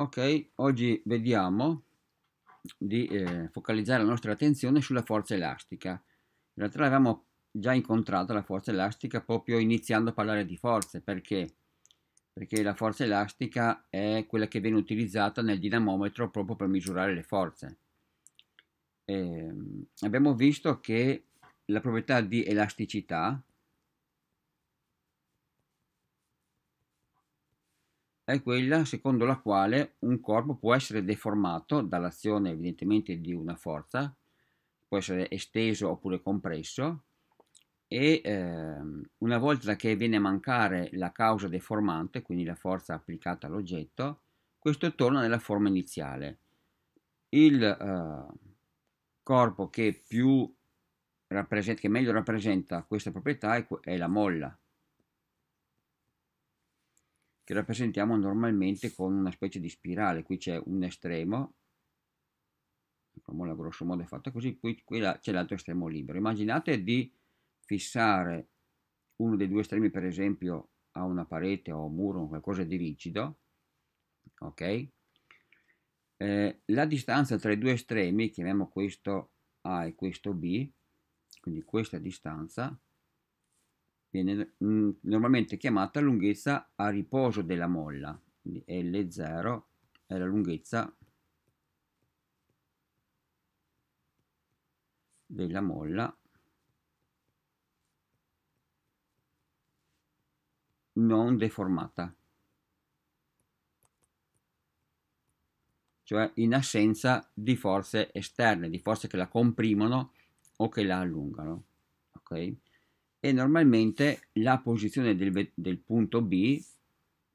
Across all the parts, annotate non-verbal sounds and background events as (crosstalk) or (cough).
Ok, oggi vediamo di eh, focalizzare la nostra attenzione sulla forza elastica. In realtà l'avevamo già incontrata la forza elastica proprio iniziando a parlare di forze, perché? Perché la forza elastica è quella che viene utilizzata nel dinamometro proprio per misurare le forze. E ehm, abbiamo visto che la proprietà di elasticità è quella secondo la quale un corpo può essere deformato dall'azione evidentemente di una forza, può essere esteso oppure compresso e eh, una volta che viene a mancare la causa deformante, quindi la forza applicata all'oggetto, questo torna nella forma iniziale. Il eh, corpo che, che meglio rappresenta questa proprietà è, è la molla, che rappresentiamo normalmente con una specie di spirale. Qui c'è un estremo, la formula grosso modo è fatta così, poi qui c'è l'altro estremo libero. Immaginate di fissare uno dei due estremi, per esempio, a una parete o a un muro, qualcosa di rigido, ok? Eh, la distanza tra i due estremi, chiamiamo questo A e questo B, quindi questa distanza, viene mm, normalmente chiamata lunghezza a riposo della molla, quindi L0 è la lunghezza della molla non deformata, cioè in assenza di forze esterne, di forze che la comprimono o che la allungano. Okay? e normalmente la posizione del, del punto B,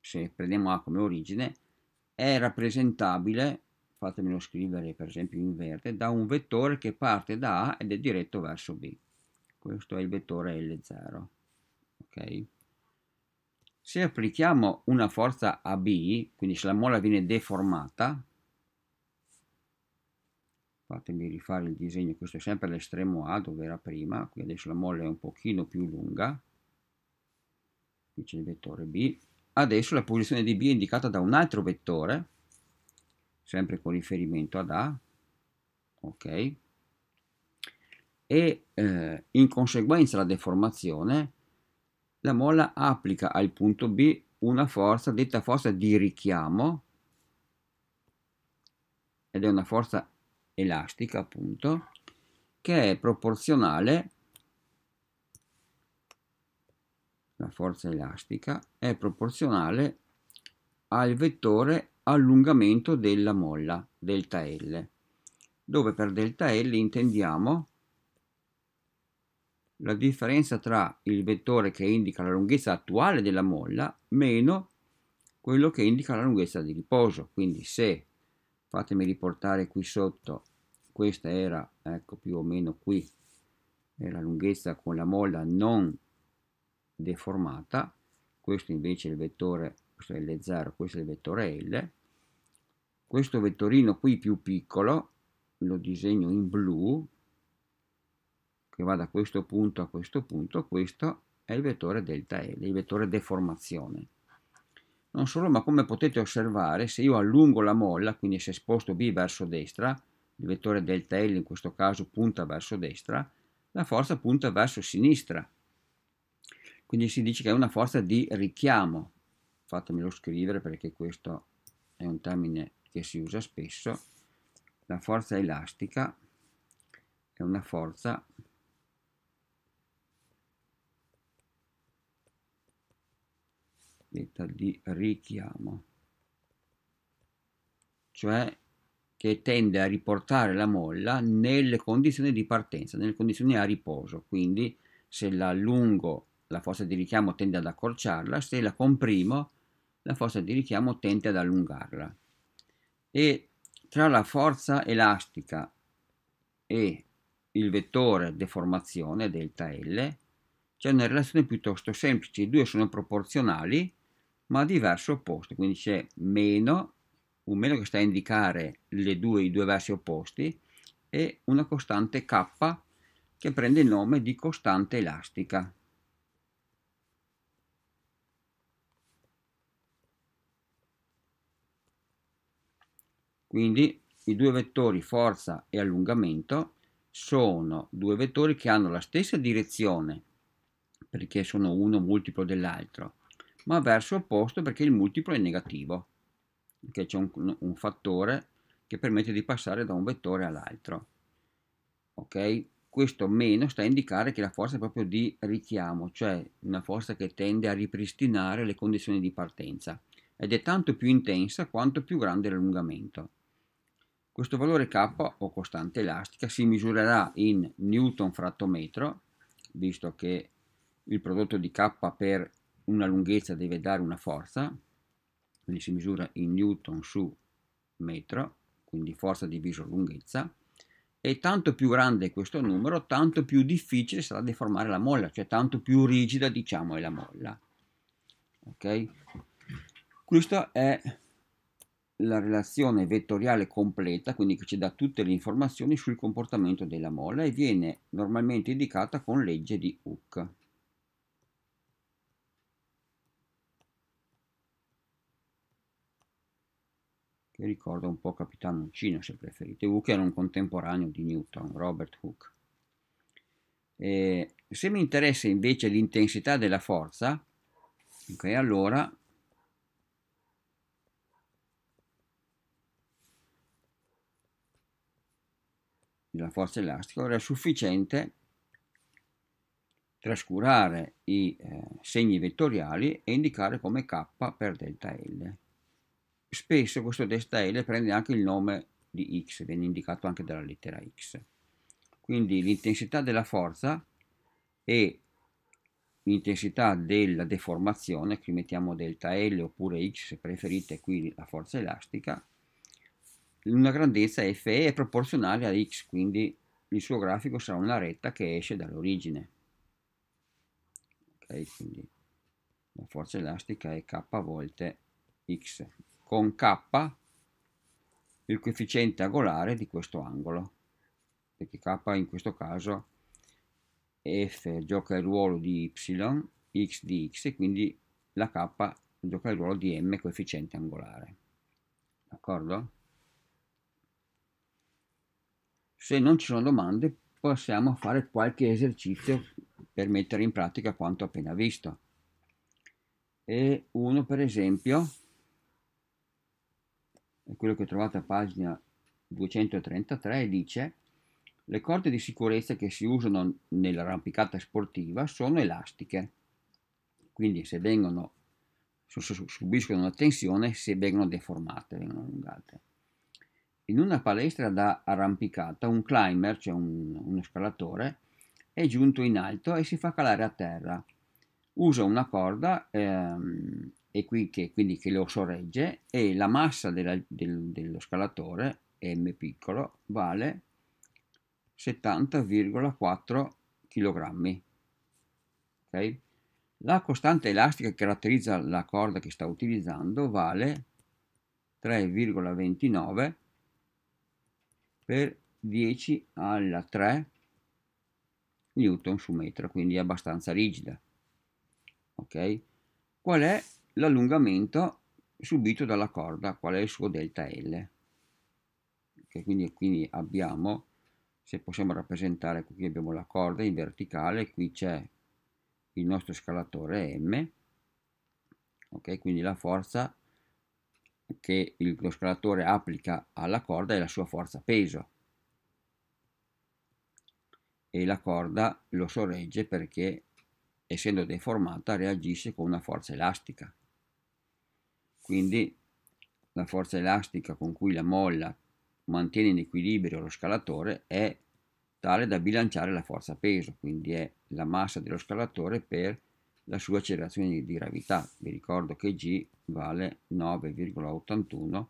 se prendiamo A come origine, è rappresentabile, fatemelo scrivere per esempio in verde, da un vettore che parte da A ed è diretto verso B. Questo è il vettore L0. Okay. Se applichiamo una forza a B, quindi se la molla viene deformata, fatemi rifare il disegno, questo è sempre l'estremo A dove era prima, qui adesso la molla è un pochino più lunga, qui c'è il vettore B, adesso la posizione di B è indicata da un altro vettore, sempre con riferimento ad A, ok? E eh, in conseguenza della deformazione la molla applica al punto B una forza, detta forza di richiamo, ed è una forza elastica appunto che è proporzionale la forza elastica è proporzionale al vettore allungamento della molla delta L dove per delta L intendiamo la differenza tra il vettore che indica la lunghezza attuale della molla meno quello che indica la lunghezza di riposo quindi se fatemi riportare qui sotto questa era ecco più o meno qui è la lunghezza con la molla non deformata questo invece è il vettore questo è L0 questo è il vettore L questo vettorino qui più piccolo lo disegno in blu che va da questo punto a questo punto questo è il vettore delta L il vettore deformazione non solo ma come potete osservare se io allungo la molla quindi se sposto B verso destra il vettore delta L in questo caso punta verso destra, la forza punta verso sinistra. Quindi si dice che è una forza di richiamo. Fatemelo scrivere perché questo è un termine che si usa spesso. La forza elastica è una forza detta di richiamo, cioè che tende a riportare la molla nelle condizioni di partenza, nelle condizioni a riposo, quindi se la allungo la forza di richiamo tende ad accorciarla, se la comprimo la forza di richiamo tende ad allungarla. E tra la forza elastica e il vettore deformazione delta L c'è una relazione piuttosto semplice, i due sono proporzionali ma a diverso opposto, quindi c'è meno un meno che sta a indicare due, i due versi opposti e una costante k che prende il nome di costante elastica. Quindi i due vettori forza e allungamento sono due vettori che hanno la stessa direzione perché sono uno multiplo dell'altro ma verso opposto perché il multiplo è negativo che c'è un, un, fattore che permette di passare da un vettore all'altro. Ok? Questo meno sta a indicare che la forza è proprio di richiamo, cioè una forza che tende a ripristinare le condizioni di partenza ed è tanto più intensa quanto più grande l'allungamento. Questo valore K o costante elastica si misurerà in newton fratto metro, visto che il prodotto di K per una lunghezza deve dare una forza, quindi si misura in newton su metro, quindi forza diviso lunghezza, e tanto più grande è questo numero, tanto più difficile sarà deformare la molla, cioè tanto più rigida diciamo è la molla. Ok? Questa è la relazione vettoriale completa, quindi che ci dà tutte le informazioni sul comportamento della molla e viene normalmente indicata con legge di Hooke. che ricorda un po' Capitan Uncino se preferite. Hooke era un contemporaneo di Newton, Robert Hooke. E se mi interessa invece l'intensità della forza, ok, allora la forza elastica era sufficiente trascurare i eh, segni vettoriali e indicare come k per delta L spesso questo destaile prende anche il nome di X, viene indicato anche dalla lettera X. Quindi l'intensità della forza e l'intensità della deformazione, qui mettiamo delta L oppure X se preferite, qui la forza elastica, una grandezza Fe è proporzionale a X, quindi il suo grafico sarà una retta che esce dall'origine. Ok, quindi la forza elastica è K volte X con k il coefficiente angolare di questo angolo perché k in questo caso f gioca il ruolo di y x di x e quindi la k gioca il ruolo di m coefficiente angolare d'accordo? se non ci sono domande possiamo fare qualche esercizio per mettere in pratica quanto appena visto e uno per esempio è quello che trovate a pagina 233, dice le corde di sicurezza che si usano nell'arrampicata sportiva sono elastiche, quindi se vengono, subiscono una tensione, se vengono deformate, vengono allungate. In una palestra da arrampicata un climber, cioè un, uno scalatore, è giunto in alto e si fa calare a terra. Usa una corda ehm, e qui che, quindi che lo sorregge e la massa della, del, dello scalatore m piccolo vale 70,4 kg. Okay? La costante elastica che caratterizza la corda che sta utilizzando vale 3,29 per 10 alla 3 newton su metro, quindi abbastanza rigida. Ok? Qual è l'allungamento subito dalla corda, qual è il suo delta L. Che quindi, quindi abbiamo, se possiamo rappresentare, qui abbiamo la corda in verticale, qui c'è il nostro scalatore M, ok? Quindi la forza che il, lo scalatore applica alla corda è la sua forza peso e la corda lo sorregge perché essendo deformata reagisce con una forza elastica quindi la forza elastica con cui la molla mantiene in equilibrio lo scalatore è tale da bilanciare la forza peso, quindi è la massa dello scalatore per la sua accelerazione di gravità. Vi ricordo che g vale 9,81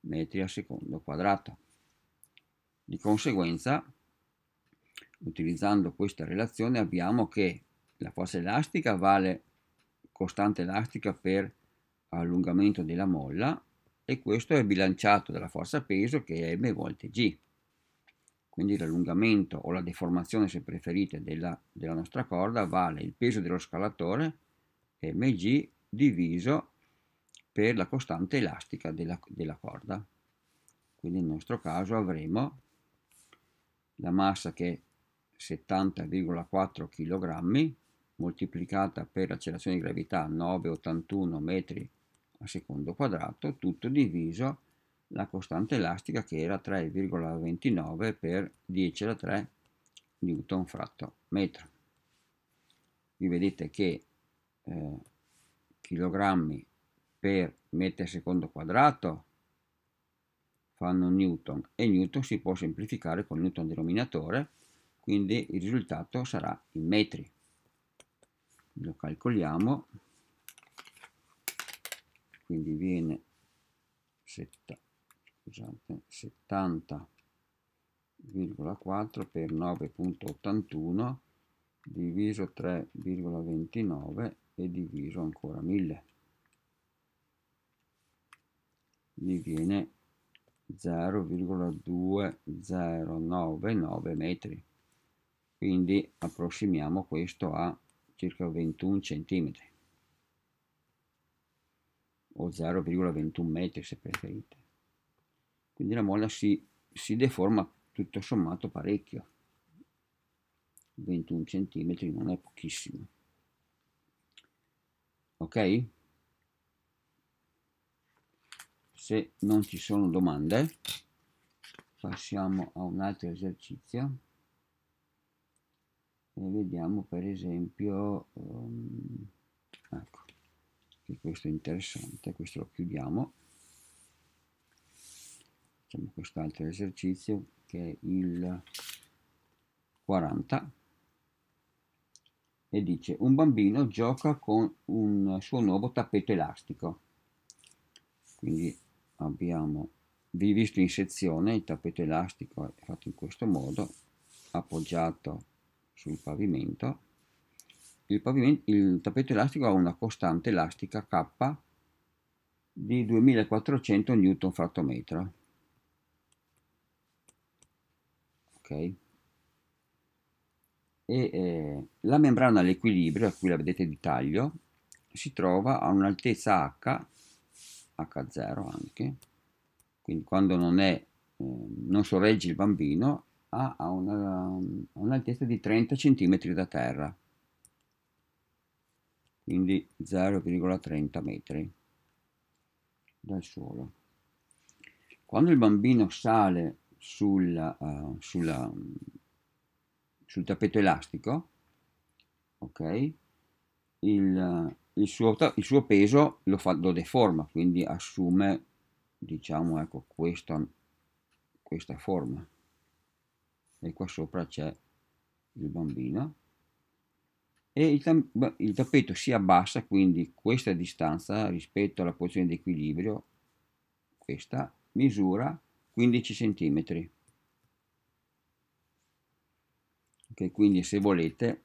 metri al secondo quadrato. Di conseguenza, utilizzando questa relazione abbiamo che la forza elastica vale costante elastica per allungamento della molla e questo è bilanciato dalla forza peso che è m volte g. Quindi l'allungamento o la deformazione, se preferite, della, della nostra corda vale il peso dello scalatore mg diviso per la costante elastica della, della corda. Quindi nel nostro caso avremo la massa che è 70,4 kg moltiplicata per l'accelerazione di gravità 9,81 metri al secondo quadrato, tutto diviso la costante elastica che era 3,29 per 10 alla 3 newton fratto metro. Vi vedete che eh, per metro al secondo quadrato fanno newton e newton si può semplificare con newton denominatore, quindi il risultato sarà in metri. Lo calcoliamo quindi viene 70, scusate, 70,4 per 9.81 diviso 3,29 e diviso ancora 1000 gli viene 0,2099 metri quindi approssimiamo questo a circa 21 centimetri o 0,21 metri se preferite. Quindi la molla si, si deforma tutto sommato parecchio. 21 cm non è pochissimo. Ok? Se non ci sono domande, passiamo a un altro esercizio e vediamo per esempio um, ecco che questo è interessante, questo lo chiudiamo. Facciamo quest'altro esercizio che è il 40 e dice un bambino gioca con un suo nuovo tappeto elastico. Quindi abbiamo vi visto in sezione il tappeto elastico è fatto in questo modo appoggiato sul pavimento il, il tappeto elastico ha una costante elastica K di 2400 Newton fratto metro. Okay. E, eh, la membrana all'equilibrio, qui la vedete di taglio, si trova a un'altezza H, H0 anche, quindi quando non, è, eh, non sorregge il bambino, ha un'altezza un di 30 cm da terra quindi 0,30 metri dal suolo. Quando il bambino sale sulla, uh, sulla, sul tappeto elastico, ok, il, eh, il, suo, il suo, peso lo, fa, lo, deforma, quindi assume, diciamo, ecco, questa, questa forma. E qua sopra c'è il bambino e il, il tappeto si abbassa quindi questa distanza rispetto alla posizione di equilibrio, questa misura 15 cm. che quindi se volete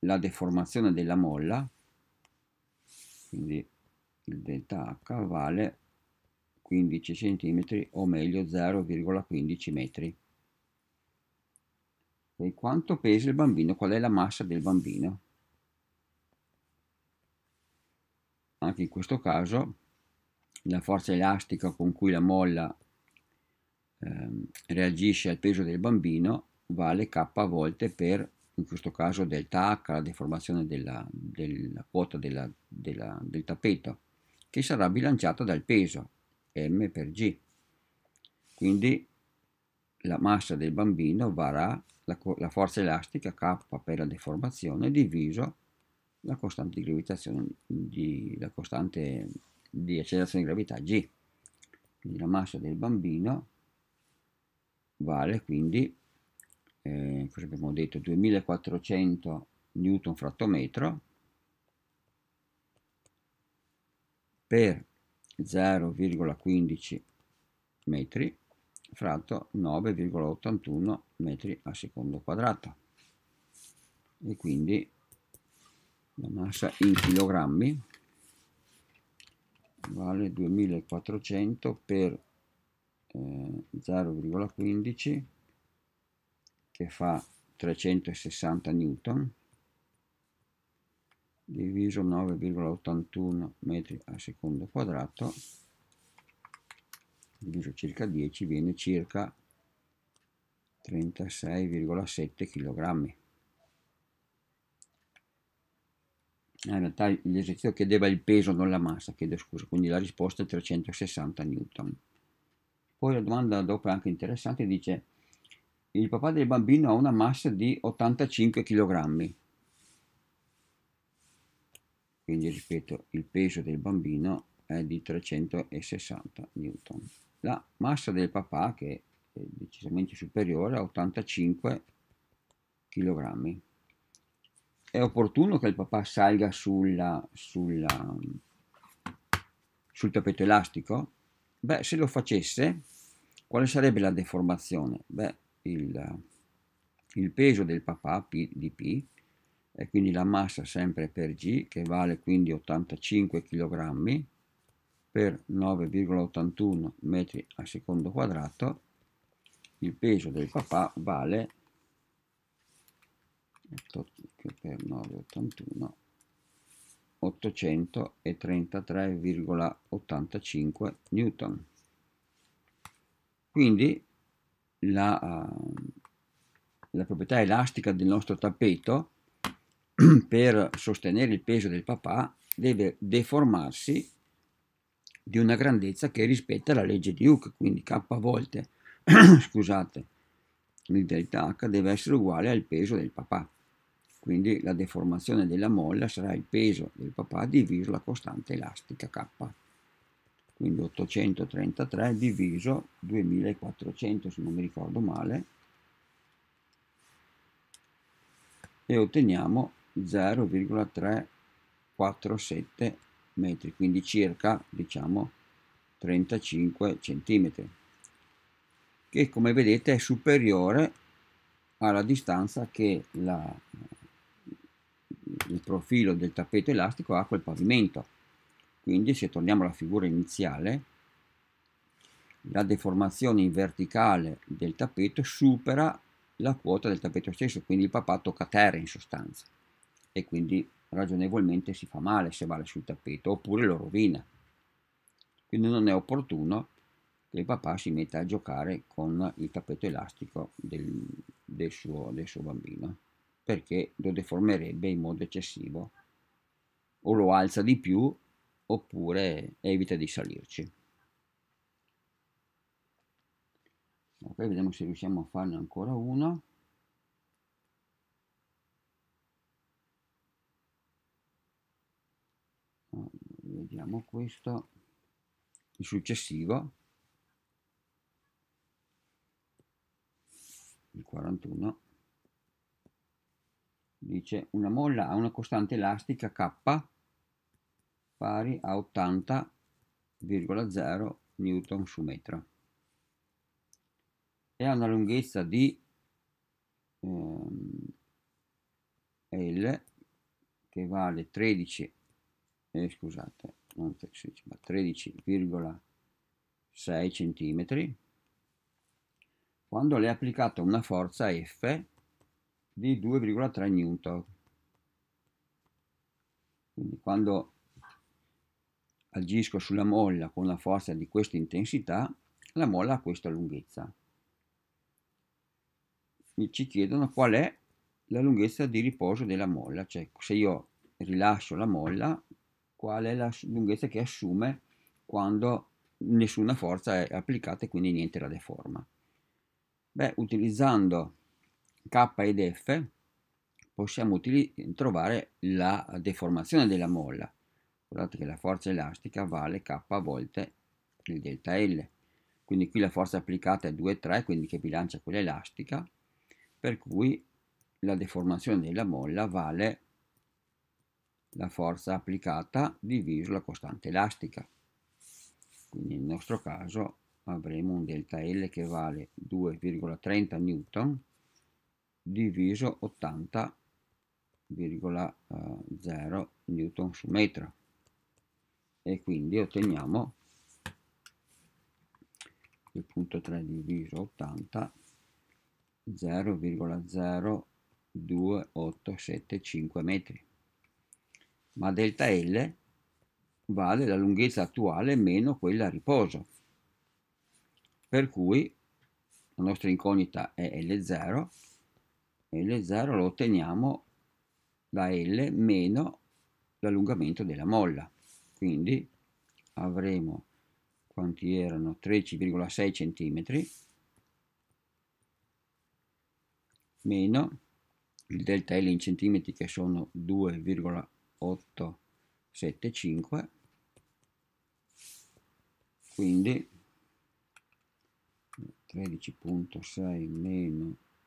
la deformazione della molla, quindi il delta H vale 15 cm o meglio 0,15 metri. E quanto pesa il bambino? Qual è la massa del bambino? anche in questo caso la forza elastica con cui la molla eh, reagisce al peso del bambino vale k volte per in questo caso delta h la deformazione della, della quota della, della, del tappeto che sarà bilanciata dal peso m per g quindi la massa del bambino varrà la, la forza elastica k per la deformazione diviso la costante di gravitazione di, la costante di accelerazione di gravità g quindi la massa del bambino vale quindi eh, cosa abbiamo detto 2400 newton fratto metro per 0,15 metri fratto 9,81 metri al secondo quadrato e quindi la massa in chilogrammi vale 2400 per eh, 0,15 che fa 360 newton diviso 9,81 metri al secondo quadrato diviso circa 10 viene circa 36,7 chilogrammi Eh, in realtà l'esercizio chiedeva il peso, non la massa, chiedo scusa, quindi la risposta è 360 N. Poi la domanda dopo è anche interessante, dice il papà del bambino ha una massa di 85 kg, quindi ripeto il peso del bambino è di 360 N. La massa del papà, che è decisamente superiore, a 85 kg è opportuno che il papà salga sulla, sulla, sul tappeto elastico? Beh, se lo facesse, quale sarebbe la deformazione? Beh, il, il peso del papà P di P, e quindi la massa sempre per G, che vale quindi 85 kg per 9,81 metri al secondo quadrato, il peso del papà vale 8 per 9,81 833,85 newton quindi la, eh, la proprietà elastica del nostro tappeto (clears throat) per sostenere il peso del papà deve deformarsi di una grandezza che rispetta la legge di Hooke, quindi k volte, (clears throat) scusate, delta h deve essere uguale al peso del papà. Quindi la deformazione della molla sarà il peso del papà diviso la costante elastica K. Quindi 833 diviso 2400 se non mi ricordo male e otteniamo 0,347 metri, quindi circa diciamo 35 centimetri, che come vedete è superiore alla distanza che la il profilo del tappeto elastico a quel pavimento. Quindi se torniamo alla figura iniziale, la deformazione in verticale del tappeto supera la quota del tappeto stesso, quindi il papà tocca terra in sostanza e quindi ragionevolmente si fa male se vale sul tappeto oppure lo rovina. Quindi non è opportuno che il papà si metta a giocare con il tappeto elastico del, del, suo, del suo bambino perché lo deformerebbe in modo eccessivo o lo alza di più oppure evita di salirci ok vediamo se riusciamo a farne ancora uno vediamo questo il successivo il 41 dice una molla ha una costante elastica K pari a 80,0 newton su metro e ha una lunghezza di ehm, L che vale 13 eh, scusate 13,6 cm quando le è applicata una forza F di 2,3 newton quindi quando agisco sulla molla con una forza di questa intensità la molla ha questa lunghezza mi ci chiedono qual è la lunghezza di riposo della molla cioè se io rilascio la molla qual è la lunghezza che assume quando nessuna forza è applicata e quindi niente la deforma beh utilizzando K ed F possiamo trovare la deformazione della molla. Guardate che la forza elastica vale K volte il delta L. Quindi qui la forza applicata è 2,3, quindi che bilancia quella elastica, per cui la deformazione della molla vale la forza applicata diviso la costante elastica. Quindi nel nostro caso avremo un delta L che vale 2,30 newton diviso 80,0 eh, newton su metro e quindi otteniamo il punto 3 diviso 80 0,02875 metri ma delta L vale la lunghezza attuale meno quella a riposo per cui la nostra incognita è L0 l0 lo otteniamo da L meno l'allungamento della molla. Quindi avremo quanti erano 13,6 cm meno il delta L in centimetri che sono 2,875 quindi 13.6 meno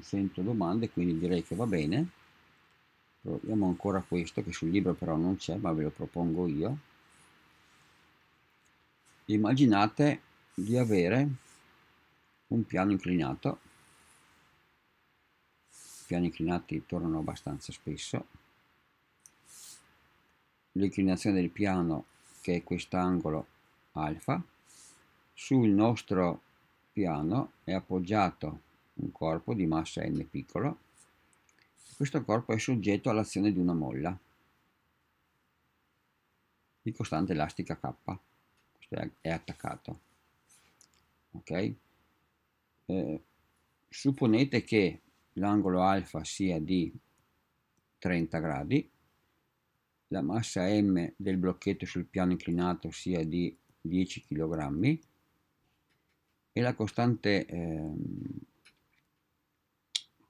non sento domande quindi direi che va bene proviamo ancora questo che sul libro però non c'è ma ve lo propongo io immaginate di avere un piano inclinato i piani inclinati tornano abbastanza spesso l'inclinazione del piano che è quest'angolo alfa sul nostro piano è appoggiato un corpo di massa n piccolo, questo corpo è soggetto all'azione di una molla di costante elastica K, questo è attaccato. Ok? Eh, supponete che l'angolo alfa sia di 30 gradi, la massa m del blocchetto sul piano inclinato sia di 10 kg e la costante eh,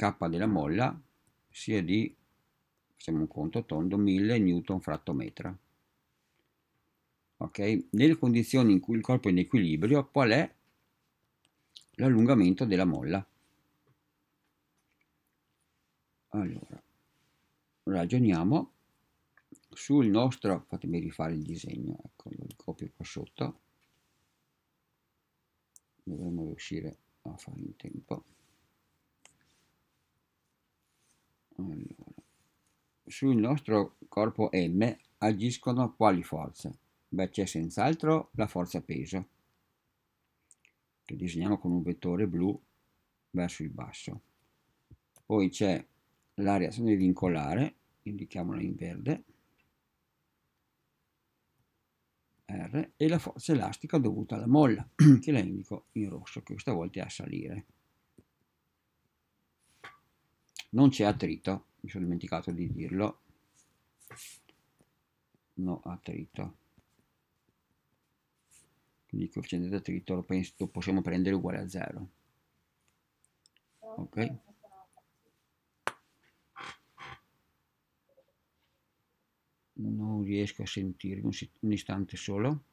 K della molla sia di, facciamo un conto tondo, 1000 Newton fratto metra. Ok? Nelle condizioni in cui il corpo è in equilibrio, qual è l'allungamento della molla? Allora, ragioniamo sul nostro, fatemi rifare il disegno, ecco, lo copio qua sotto, dovremmo riuscire a fare in tempo. Allora, sul nostro corpo M agiscono quali forze? Beh, c'è senz'altro la forza peso, che disegniamo con un vettore blu verso il basso. Poi c'è la reazione vincolare, indichiamola in verde, R, e la forza elastica dovuta alla molla, (clears throat) che la indico in rosso, che questa volta è a salire non c'è attrito, mi sono dimenticato di dirlo, no attrito. Quindi il coefficiente di attrito lo, penso, lo possiamo prendere uguale a 0. Ok? Non riesco a sentirvi un, un istante solo.